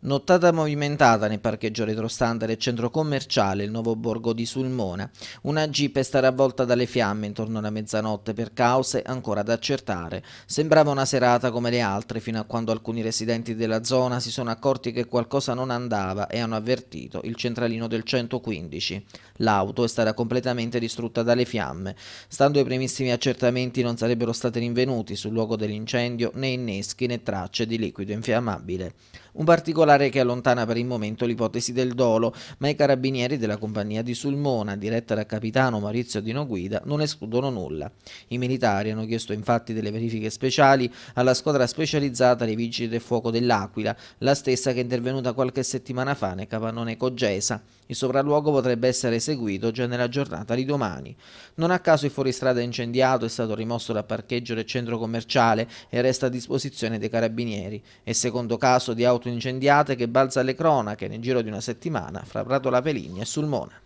Nottata movimentata nel parcheggio retrostante e centro commerciale il nuovo borgo di Sulmona. Una jeep è stata avvolta dalle fiamme intorno alla mezzanotte per cause ancora da accertare. Sembrava una serata come le altre fino a quando alcuni residenti della zona si sono accorti che qualcosa non andava e hanno avvertito il centralino del 115. L'auto è stata completamente distrutta dalle fiamme. Stando ai primissimi accertamenti non sarebbero stati rinvenuti sul luogo dell'incendio né inneschi né tracce di liquido infiammabile. Un particolare particolare che allontana per il momento l'ipotesi del dolo, ma i carabinieri della compagnia di Sulmona, diretta dal capitano Maurizio Dino Guida, non escludono nulla. I militari hanno chiesto infatti delle verifiche speciali alla squadra specializzata dei Vigili del Fuoco dell'Aquila, la stessa che è intervenuta qualche settimana fa nel capannone Cogesa. Il sopralluogo potrebbe essere eseguito già nella giornata di domani. Non a caso il fuoristrada incendiato è stato rimosso dal parcheggio del centro commerciale e resta a disposizione dei carabinieri. E secondo caso di auto incendiato, estate che balza alle cronache nel giro di una settimana fra Pratola Peligna e Sulmona.